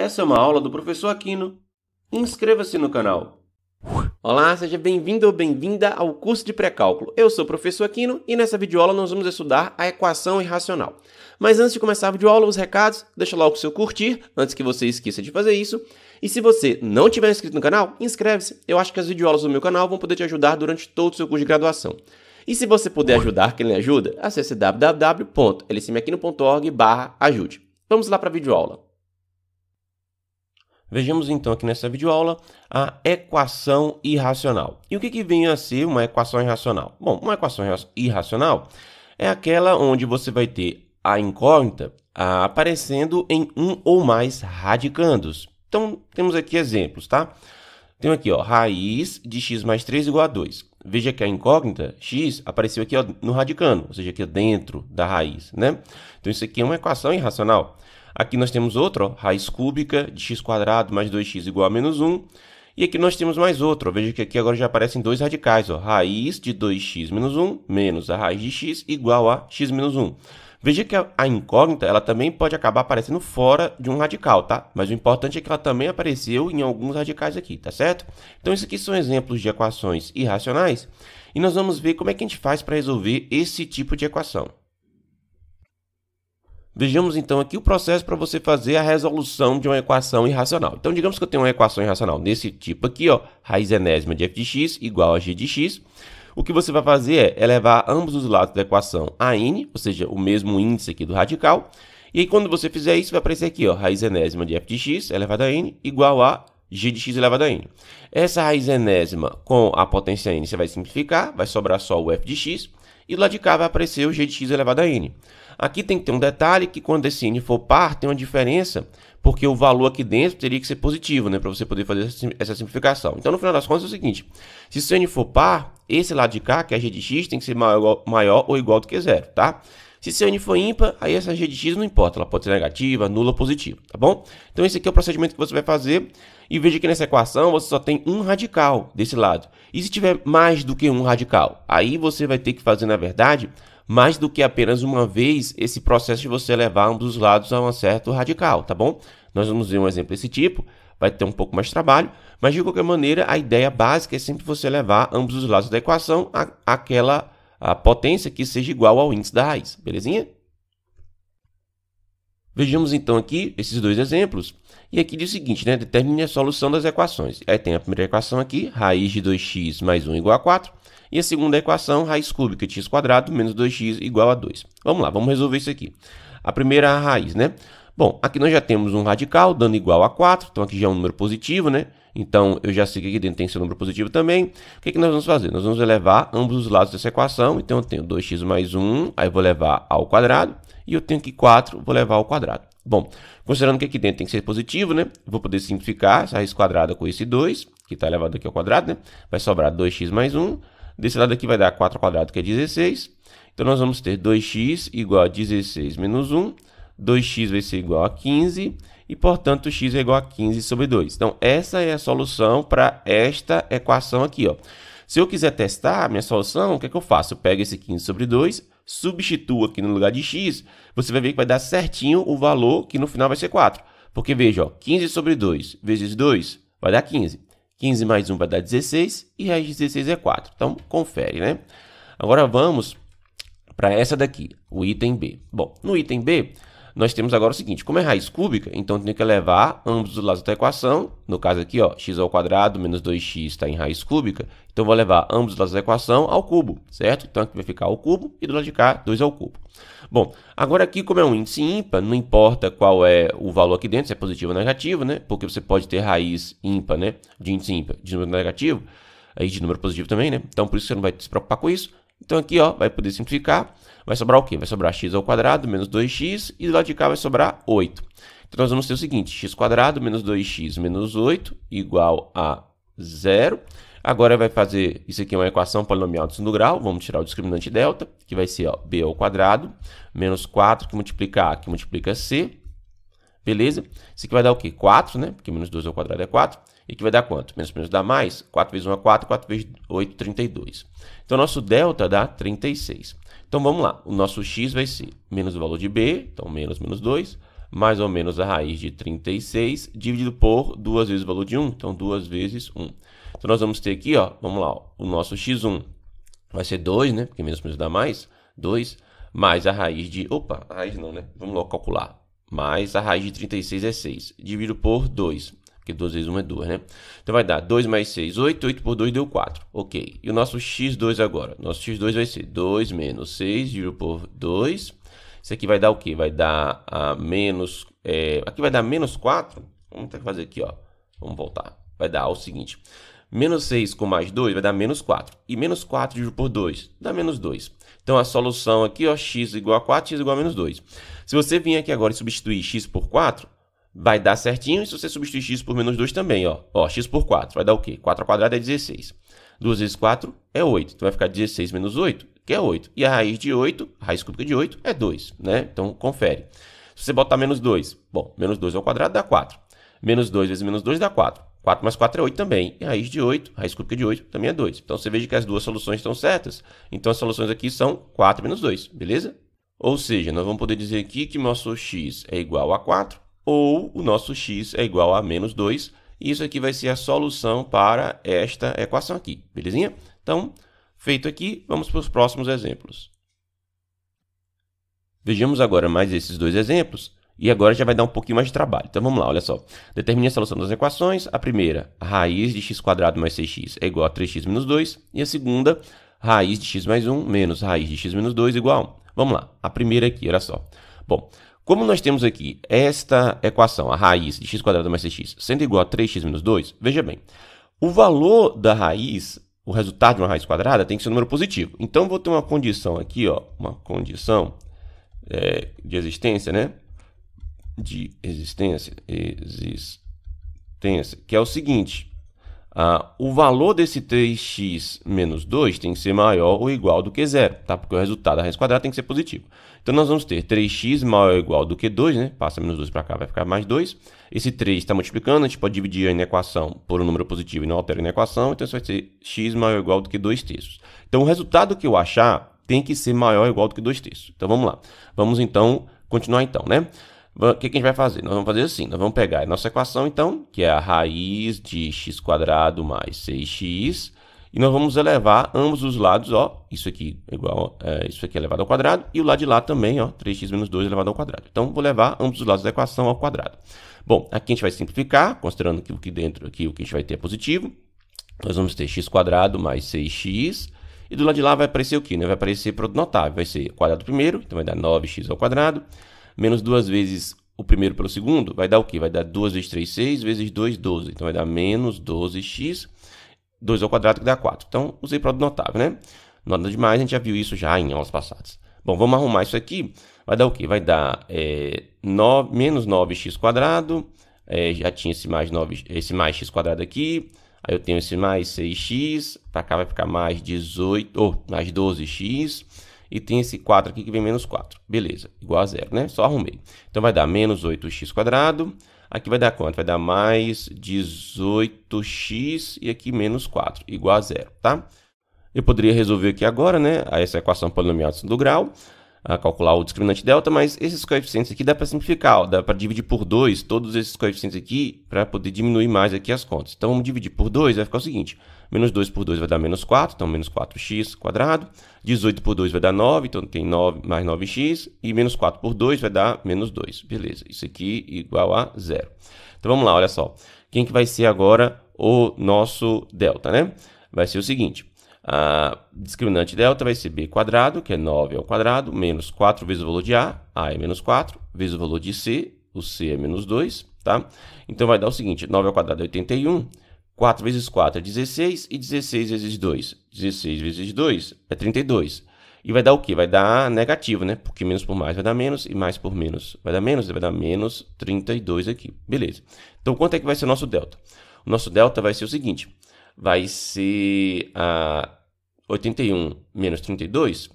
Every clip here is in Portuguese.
Essa é uma aula do professor Aquino. Inscreva-se no canal. Olá, seja bem-vindo ou bem-vinda ao curso de pré-cálculo. Eu sou o professor Aquino e nessa videoaula nós vamos estudar a equação irracional. Mas antes de começar a videoaula, os recados, deixa lá o seu curtir, antes que você esqueça de fazer isso. E se você não tiver inscrito no canal, inscreve-se. Eu acho que as videoaulas do meu canal vão poder te ajudar durante todo o seu curso de graduação. E se você puder ajudar, quem lhe ajuda, acesse www.lcmaquino.org ajude. Vamos lá para a videoaula. Vejamos então aqui nessa videoaula a equação irracional. E o que, que vem a ser uma equação irracional? Bom, uma equação irracional é aquela onde você vai ter a incógnita aparecendo em um ou mais radicandos. Então, temos aqui exemplos, tá? Tenho aqui, ó, raiz de x mais 3 igual a 2. Veja que a incógnita x apareceu aqui ó, no radicando, ou seja, aqui dentro da raiz, né? Então, isso aqui é uma equação irracional. Aqui nós temos outro, ó, raiz cúbica de x² mais 2x igual a menos 1. E aqui nós temos mais outro. veja que aqui agora já aparecem dois radicais. Ó, raiz de 2x menos 1 menos a raiz de x igual a x menos 1. Veja que a, incógnita ela também pode acabar aparecendo fora de um radical, tá? Mas o importante é que ela também apareceu em alguns radicais aqui, tá certo? Então, isso aqui são exemplos de equações irracionais. E nós vamos ver como é que a gente faz para resolver esse tipo de equação. Vejamos então aqui o processo para você fazer a resolução de uma equação irracional. Então, digamos que eu tenho uma equação irracional desse tipo aqui, ó, raiz enésima de f de x igual a g de x. O que você vai fazer é elevar ambos os lados da equação a n, ou seja, o mesmo índice aqui do radical. E aí, quando você fizer isso, vai aparecer aqui, ó, raiz enésima de f de x elevado a n igual a g de x elevado a n. Essa raiz enésima com a potência n você vai simplificar, vai sobrar só o f de x e lá de cá vai aparecer o g de x elevado a n. Aqui tem que ter um detalhe que quando esse n for par, tem uma diferença, porque o valor aqui dentro teria que ser positivo, né, para você poder fazer essa simplificação. Então, no final das contas, é o seguinte, se esse n for par, esse lado de cá, que é g de x, tem que ser maior ou igual do que zero, tá? Se N for ímpar, aí essa g de x não importa, ela pode ser negativa, nula ou positiva, tá bom? Então esse aqui é o procedimento que você vai fazer. E veja que nessa equação você só tem um radical desse lado. E se tiver mais do que um radical? Aí você vai ter que fazer, na verdade, mais do que apenas uma vez esse processo de você levar ambos os lados a um certo radical, tá bom? Nós vamos ver um exemplo desse tipo, vai ter um pouco mais de trabalho, mas de qualquer maneira a ideia básica é sempre você levar ambos os lados da equação à, àquela a potência que seja igual ao índice da raiz, belezinha? Vejamos então aqui esses dois exemplos. E aqui diz o seguinte, né? determine a solução das equações. Aí tem a primeira equação aqui, raiz de 2x mais 1 igual a 4. E a segunda equação, raiz cúbica de x quadrado menos 2x igual a 2. Vamos lá, vamos resolver isso aqui. A primeira raiz, né? Bom, aqui nós já temos um radical dando igual a 4, então aqui já é um número positivo, né? Então, eu já sei que aqui dentro tem seu número positivo também. O que, que nós vamos fazer? Nós vamos elevar ambos os lados dessa equação. Então, eu tenho 2x mais 1, aí eu vou levar ao quadrado. E eu tenho aqui 4, vou levar ao quadrado. Bom, considerando que aqui dentro tem que ser positivo, né? Vou poder simplificar essa raiz quadrada com esse 2, que está elevado aqui ao quadrado, né? Vai sobrar 2x mais 1. Desse lado aqui vai dar 4 ao quadrado, que é 16. Então, nós vamos ter 2x igual a 16 menos 1. 2x vai ser igual a 15 e, portanto, x é igual a 15 sobre 2. Então, essa é a solução para esta equação aqui. Ó. Se eu quiser testar a minha solução, o que, é que eu faço? Eu pego esse 15 sobre 2, substituo aqui no lugar de x, você vai ver que vai dar certinho o valor que no final vai ser 4. Porque veja, ó, 15 sobre 2 vezes 2 vai dar 15. 15 mais 1 vai dar 16 e raiz de 16 é 4. Então, confere, né? Agora vamos para essa daqui, o item B. Bom, no item B, nós temos agora o seguinte, como é raiz cúbica, então tenho que levar ambos os lados da equação, no caso aqui, ó, x ao quadrado menos 2x está em raiz cúbica, então vou levar ambos os lados da equação ao cubo, certo? Então aqui vai ficar ao cubo e do lado de cá, 2 ao cubo. Bom, agora aqui como é um índice ímpar, não importa qual é o valor aqui dentro, se é positivo ou negativo, né? Porque você pode ter raiz ímpar, né? De índice ímpar de número negativo, aí de número positivo também, né? Então por isso você não vai se preocupar com isso. Então aqui ó, vai poder simplificar, vai sobrar o quê? Vai sobrar x ao quadrado menos 2x e do lado de cá vai sobrar 8. Então nós vamos ter o seguinte, x quadrado menos 2x menos 8 igual a zero. Agora vai fazer, isso aqui é uma equação polinomial de segundo grau, vamos tirar o discriminante delta, que vai ser ó, b ao quadrado, menos 4 que multiplica a, que multiplica c, Beleza? Isso aqui vai dar o quê? 4, né? Porque menos 2 ao quadrado é 4. E que vai dar quanto? Menos menos dá mais. 4 vezes 1 é 4, 4 vezes 8, 32. Então, nosso delta dá 36. Então, vamos lá. O nosso x vai ser menos o valor de b, então menos menos 2, mais ou menos a raiz de 36, dividido por 2 vezes o valor de 1, então 2 vezes 1. Então, nós vamos ter aqui, ó, vamos lá, ó, o nosso x1 vai ser 2, né? Porque menos menos dá mais, 2, mais a raiz de... Opa, a raiz não, né? Vamos logo calcular mais a raiz de 36 é 6. Divido por 2, porque 2 vezes 1 é 2, né? Então vai dar 2 mais 6, 8. 8 por 2 deu 4. Ok. E o nosso x2 agora? Nosso x2 vai ser 2 menos 6, dividido por 2. Isso aqui vai dar o quê? Vai dar a menos... É, aqui vai dar menos 4. Vamos ter que fazer aqui, ó. Vamos voltar. Vai dar o seguinte. Menos 6 com mais 2 vai dar menos 4. E menos 4 dividido por 2 dá menos 2. Então a solução aqui, ó, x igual a 4, x igual a menos 2. Se você vir aqui agora e substituir x por 4, vai dar certinho. E se você substituir x por menos 2 também, ó, ó x por 4, vai dar o quê? 4 ao quadrado é 16. 2 vezes 4 é 8. Então vai ficar 16 menos 8, que é 8. E a raiz de 8, a raiz cúbica de 8 é 2, né? Então confere. Se você botar menos 2, bom, menos 2 ao quadrado dá 4. Menos 2 vezes menos 2 dá 4. 4 mais 4 é 8 também. E raiz de 8, raiz cúbica de 8 também é 2. Então você veja que as duas soluções estão certas. Então as soluções aqui são 4 menos 2, beleza? Ou seja, nós vamos poder dizer aqui que nosso x é igual a 4 ou o nosso x é igual a menos 2. E isso aqui vai ser a solução para esta equação aqui, belezinha? Então, feito aqui, vamos para os próximos exemplos. Vejamos agora mais esses dois exemplos e agora já vai dar um pouquinho mais de trabalho. Então vamos lá, olha só. Determine a solução das equações. A primeira, raiz de x mais 6x é igual a 3x menos 2. E a segunda, raiz de x mais 1 menos raiz de x menos 2 igual a 1. Vamos lá, a primeira aqui, olha só. Bom, como nós temos aqui esta equação, a raiz de x mais 6x, sendo igual a 3x menos 2, veja bem, o valor da raiz, o resultado de uma raiz quadrada, tem que ser um número positivo. Então, vou ter uma condição aqui, ó, uma condição é, de existência, né? de existência, existência, que é o seguinte: ah, o valor desse 3x menos 2 tem que ser maior ou igual do que zero, tá? Porque o resultado da raiz quadrada tem que ser positivo. Então nós vamos ter 3x maior ou igual do que 2, né? Passa menos 2 para cá, vai ficar mais 2. Esse 3 está multiplicando, a gente pode dividir a equação por um número positivo e não altera a equação, então isso vai ser x maior ou igual do que 2 terços. Então o resultado que eu achar tem que ser maior ou igual do que 2 terços. Então vamos lá. Vamos então continuar então, né? O que, que a gente vai fazer? Nós vamos fazer assim, nós vamos pegar a nossa equação então, que é a raiz de x² mais 6x, e nós vamos elevar ambos os lados, ó, isso aqui é igual, é, isso aqui é elevado ao quadrado, e o lado de lá também, ó, 3x menos 2 elevado ao quadrado. Então, vou levar ambos os lados da equação ao quadrado. Bom, aqui a gente vai simplificar, considerando que o que dentro aqui, o que a gente vai ter é positivo. Nós vamos ter x² mais 6x, e do lado de lá vai aparecer o quê? Né? Vai aparecer produto notável, vai ser quadrado primeiro, então vai dar 9x ao quadrado, menos 2 vezes o primeiro pelo segundo, vai dar o quê? Vai dar 2 vezes 3, 6, vezes 2, 12. Então vai dar menos 12x, 2 ao quadrado que dá 4. Então usei produto notável, né? Nada demais, a gente já viu isso já em aulas passadas. Bom, vamos arrumar isso aqui. Vai dar o quê? Vai dar é, 9, menos 9x quadrado. É, já tinha esse mais, 9, esse mais x quadrado aqui. Aí eu tenho esse mais 6x. Para cá vai ficar mais 18, ou oh, mais 12x e tem esse 4 aqui que vem menos 4. Beleza, igual a zero, né? Só arrumei. Então vai dar menos 8x², aqui vai dar quanto? Vai dar mais 18x e aqui menos 4, igual a zero, tá? Eu poderia resolver aqui agora, né, essa equação polinomial de segundo grau, a calcular o discriminante delta, mas esses coeficientes aqui dá para simplificar, ó, dá para dividir por 2 todos esses coeficientes aqui para poder diminuir mais aqui as contas. Então vamos dividir por 2, vai ficar o seguinte, menos 2 por 2 vai dar menos 4, então menos 4x quadrado, 18 por 2 vai dar 9, então tem 9 mais 9x, e menos 4 por 2 vai dar menos 2, beleza, isso aqui igual a zero. Então vamos lá, olha só, quem que vai ser agora o nosso delta, né? Vai ser o seguinte, a discriminante delta vai ser b quadrado, que é 9 ao quadrado, menos 4 vezes o valor de a, a é menos 4, vezes o valor de c, o c é menos 2, tá? Então vai dar o seguinte, 9 ao quadrado é 81, 4 vezes 4 é 16 e 16 vezes 2, 16 vezes 2 é 32. E vai dar o quê? Vai dar negativo, né? Porque menos por mais vai dar menos e mais por menos vai dar menos, vai dar menos 32 aqui. Beleza. Então, quanto é que vai ser o nosso delta? O nosso delta vai ser o seguinte, vai ser a ah, 81 menos 32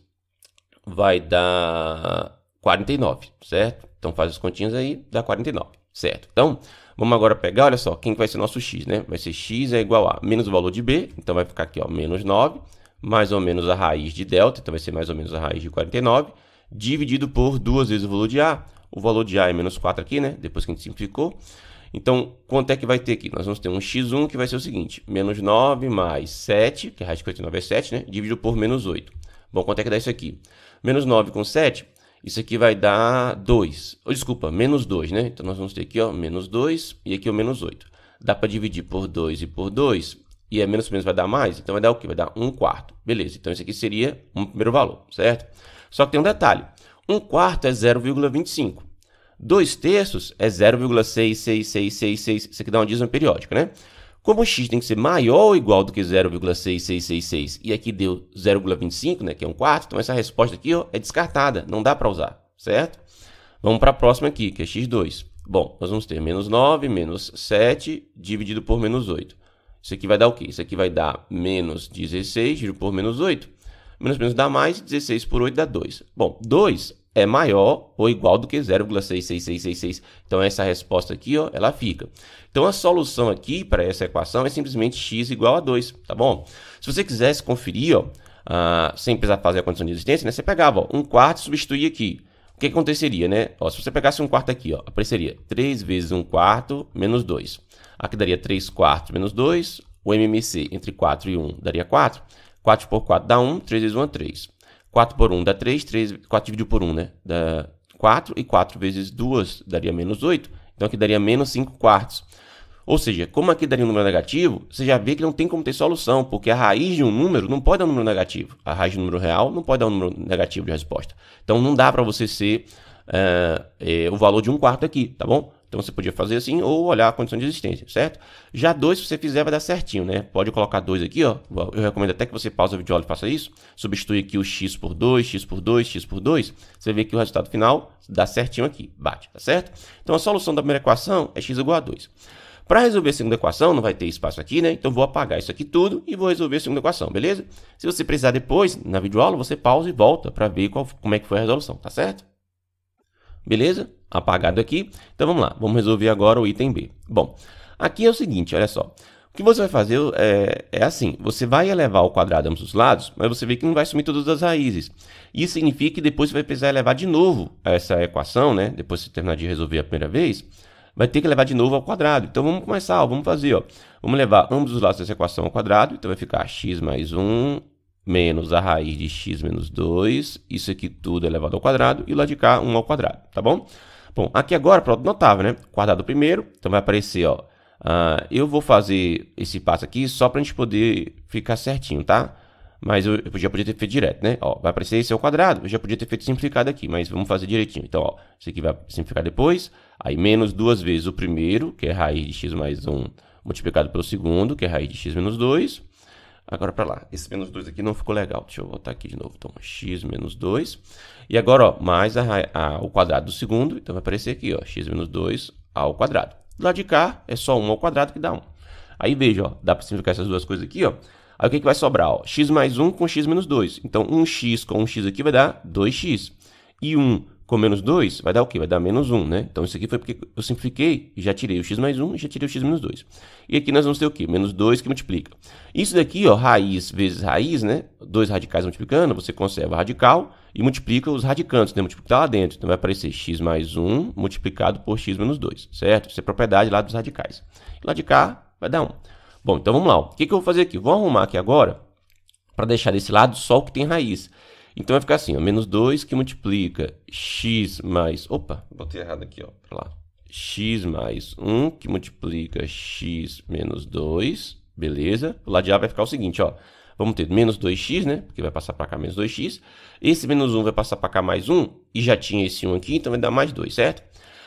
vai dar 49, certo? Então faz os continhos aí, dá 49, certo? Então, vamos agora pegar, olha só, quem vai ser nosso x, né? Vai ser x é igual a menos o valor de b, então vai ficar aqui, ó, menos 9, mais ou menos a raiz de delta, então vai ser mais ou menos a raiz de 49, dividido por duas vezes o valor de a, o valor de a é menos 4 aqui, né? Depois que a gente simplificou, então, quanto é que vai ter aqui? Nós vamos ter um x1 que vai ser o seguinte, menos 9 mais 7, que a é raiz de 49 é 7, né? Dividido por menos 8. Bom, quanto é que dá isso aqui? Menos 9 com 7, isso aqui vai dar 2. Oh, desculpa, menos 2, né? Então, nós vamos ter aqui, ó, menos 2 e aqui o menos 8. Dá para dividir por 2 e por 2, e é menos por menos vai dar mais, então vai dar o quê? Vai dar 1 quarto. Beleza, então isso aqui seria um primeiro valor, certo? Só que tem um detalhe, 1 quarto é 0,25. 2 terços é 0,66666, isso aqui dá uma dízima periódica, né? Como o x tem que ser maior ou igual do que 0,6666 e aqui deu 0,25, né, que é um quarto, então essa resposta aqui ó, é descartada, não dá para usar, certo? Vamos para a próxima aqui, que é x2. Bom, nós vamos ter menos 9 menos 7 dividido por menos 8. Isso aqui vai dar o quê? Isso aqui vai dar menos 16 dividido por menos 8. Menos menos dá mais, 16 por 8 dá 2. Bom, 2 é maior ou igual do que 0,66666. Então essa resposta aqui, ó, ela fica. Então a solução aqui para essa equação é simplesmente x igual a 2, tá bom? Se você quisesse conferir, ó, ah, sem precisar fazer a condição de existência, né, você pegava ó, um quarto e substituía aqui. O que aconteceria, né? Ó, se você pegasse um quarto aqui, ó, apareceria 3 vezes 1 quarto menos 2. Aqui daria 3 quartos menos 2. O MMC entre 4 e 1 daria 4. 4 por 4 dá 1, 3 vezes 1 é 3. 4 por 1 dá 3, 3 4 dividido por 1, né? Dá 4, e 4 vezes 2 daria menos 8, então aqui daria menos 5 quartos. Ou seja, como aqui daria um número negativo, você já vê que não tem como ter solução, porque a raiz de um número não pode dar um número negativo. A raiz de um número real não pode dar um número negativo de resposta. Então não dá para você ser é, é, o valor de um quarto aqui, tá bom? Então você podia fazer assim ou olhar a condição de existência, certo? Já dois, se você fizer, vai dar certinho, né? Pode colocar dois aqui, ó. Eu recomendo até que você pause o vídeo e faça isso. Substitui aqui o x por 2, x por 2, x por 2. Você vê que o resultado final dá certinho aqui, bate, tá certo? Então a solução da primeira equação é x igual a 2. Para resolver a segunda equação, não vai ter espaço aqui, né? Então vou apagar isso aqui tudo e vou resolver a segunda equação, beleza? Se você precisar depois, na videoaula, você pausa e volta para ver qual, como é que foi a resolução, tá certo? Beleza? Apagado aqui. Então vamos lá, vamos resolver agora o item B. Bom, aqui é o seguinte, olha só. O que você vai fazer é, é, assim, você vai elevar o quadrado ambos os lados, mas você vê que não vai sumir todas as raízes. Isso significa que depois você vai precisar elevar de novo essa equação, né? Depois que você terminar de resolver a primeira vez, vai ter que levar de novo ao quadrado. Então vamos começar, ó, vamos fazer, ó. Vamos levar ambos os lados dessa equação ao quadrado, então vai ficar x mais 1 menos a raiz de x menos 2, isso aqui tudo é elevado ao quadrado, e lá de cá 1 ao quadrado, tá bom? Bom, aqui agora, produto notável, né? Quadrado primeiro, então vai aparecer, ó, uh, eu vou fazer esse passo aqui só para a gente poder ficar certinho, tá? Mas eu, eu já podia ter feito direto, né? Ó, vai aparecer esse ao quadrado, eu já podia ter feito simplificado aqui, mas vamos fazer direitinho. Então, ó, isso aqui vai simplificar depois, aí menos duas vezes o primeiro, que é raiz de x mais 1, multiplicado pelo segundo, que é raiz de x menos 2, Agora para lá, esse menos 2 aqui não ficou legal. Deixa eu voltar aqui de novo. Então, x menos 2. E agora, ó, mais a, a, o quadrado do segundo. Então, vai aparecer aqui, ó, x menos 2 ao quadrado. Do lado de cá, é só 1 ao quadrado que dá 1. Aí, veja, ó, dá para simplificar essas duas coisas aqui, ó. Aí, o que, que vai sobrar? Ó? x mais 1 com x menos 2. Então, 1x com 1x aqui vai dar 2x. E 1 com menos 2, vai dar o quê? Vai dar menos 1, né? Então isso aqui foi porque eu simplifiquei, já tirei o x mais 1 e já tirei o x menos 2. E aqui nós vamos ter o quê? Menos 2 que multiplica. Isso daqui, ó, raiz vezes raiz, né? Dois radicais multiplicando, você conserva radical e multiplica os radicantes, né? Multiplica tá lá dentro. Então vai aparecer x mais 1 multiplicado por x menos 2, certo? Isso é propriedade lá dos radicais. E lá de cá vai dar 1. Bom, então vamos lá. O que, que eu vou fazer aqui? Vou arrumar aqui agora para deixar desse lado só o que tem raiz. Então vai ficar assim, ó, menos 2 que multiplica x mais... Opa, botei errado aqui, ó, pra lá. x mais 1 que multiplica x menos 2, beleza? O lado de A vai ficar o seguinte, ó. Vamos ter menos 2x, né? Porque vai passar para cá menos 2x. Esse menos 1 vai passar para cá mais 1. E já tinha esse 1 aqui, então vai dar mais 2, certo?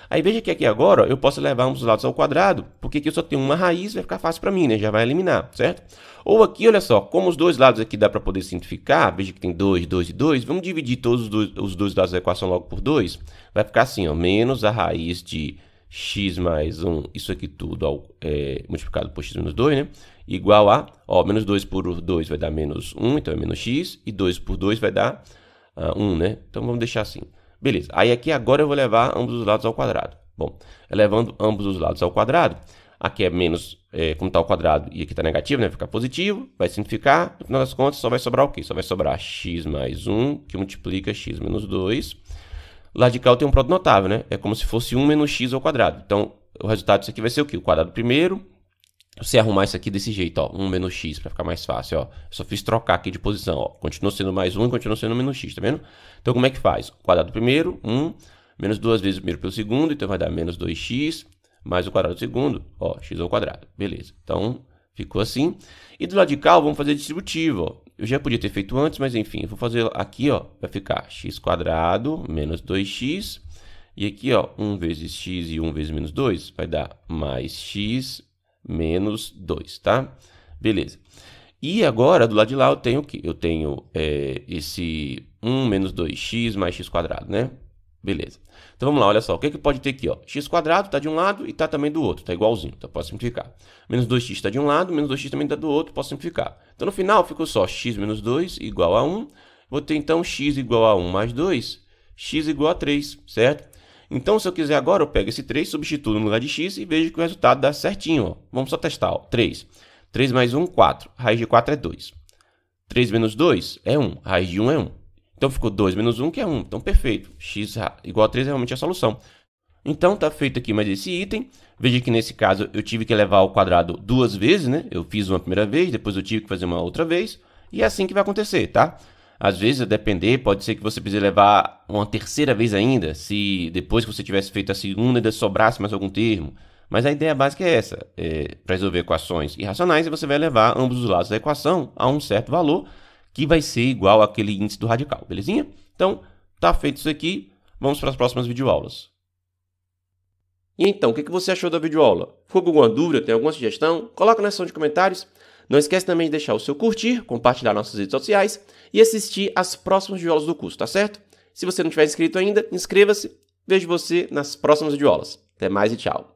Aí veja que aqui agora eu posso levar ambos os lados ao quadrado, porque aqui eu só tenho uma raiz, vai ficar fácil para mim, né? Já vai eliminar, certo? Ou aqui, olha só, como os dois lados aqui dá para poder simplificar, veja que tem 2, 2 e 2, vamos dividir todos os dois, os dois lados da equação logo por 2, vai ficar assim, ó, menos a raiz de x mais 1, isso aqui tudo ao, é, multiplicado por x menos 2, né? Igual a, ó, menos 2 por 2 vai dar menos 1, então é menos x, e 2 por 2 vai dar uh, ah, 1, né? Então vamos deixar assim. Beleza, aí aqui agora eu vou levar ambos os lados ao quadrado. Bom, elevando ambos os lados ao quadrado, aqui é menos, é, como está ao quadrado e aqui está negativo, né? ficar positivo, vai simplificar, no final das contas só vai sobrar o quê? Só vai sobrar x mais 1, que multiplica x menos 2. Radical tem um produto notável, né? É como se fosse 1 menos x ao quadrado. Então, o resultado disso aqui vai ser o quê? O quadrado primeiro você arrumar isso aqui desse jeito, ó, 1 menos x, para ficar mais fácil, ó. Só fiz trocar aqui de posição, ó. Continua sendo mais 1 e continua sendo menos x, tá vendo? Então, como é que faz? O quadrado do primeiro, 1, menos duas vezes o primeiro pelo segundo, então vai dar menos 2x, mais o quadrado do segundo, ó, x ao é quadrado. Beleza. Então, ficou assim. E do lado de cá, vamos fazer distributivo, ó. Eu já podia ter feito antes, mas enfim, eu vou fazer aqui, ó, vai ficar x quadrado menos 2x, e aqui, ó, 1 vezes x e 1 vezes menos 2 vai dar mais x menos 2, tá? Beleza. E agora, do lado de lá, eu tenho o quê? Eu tenho é, esse 1 menos 2x mais x quadrado, né? Beleza. Então vamos lá, olha só. O que, é que pode ter aqui? Ó? x quadrado está de um lado e está também do outro. Está igualzinho, então tá? posso simplificar. Menos 2x está de um lado, menos 2x também está do outro, posso simplificar. Então no final ficou só x menos 2 igual a 1. Vou ter então x igual a 1 mais 2, x igual a 3, certo? Então, se eu quiser agora, eu pego esse 3, substituo no lugar de x e vejo que o resultado dá certinho. Ó. Vamos só testar. Ó. 3. 3 mais 1, 4. Raiz de 4 é 2. 3 menos 2 é 1. Raiz de 1 é 1. Então, ficou 2 menos 1, que é 1. Então, perfeito. x igual a 3 é realmente a solução. Então, está feito aqui mais esse item. Veja que nesse caso eu tive que levar ao quadrado duas vezes, né? Eu fiz uma primeira vez, depois eu tive que fazer uma outra vez. E é assim que vai acontecer, tá? tá? Às vezes, a depender, pode ser que você precise levar uma terceira vez ainda, se depois que você tivesse feito a segunda ainda sobrasse mais algum termo. Mas a ideia básica é essa: é, para resolver equações irracionais, você vai levar ambos os lados da equação a um certo valor que vai ser igual àquele índice do radical, belezinha? Então, tá feito isso aqui, vamos para as próximas videoaulas. E então, o que você achou da videoaula? Ficou com alguma dúvida? Tem alguma sugestão? Coloca na seção de comentários. Não esquece também de deixar o seu curtir, compartilhar nossas redes sociais e assistir às próximas videoaulas do curso, tá certo? Se você não tiver inscrito ainda, inscreva-se. Vejo você nas próximas videoaulas. Até mais e tchau.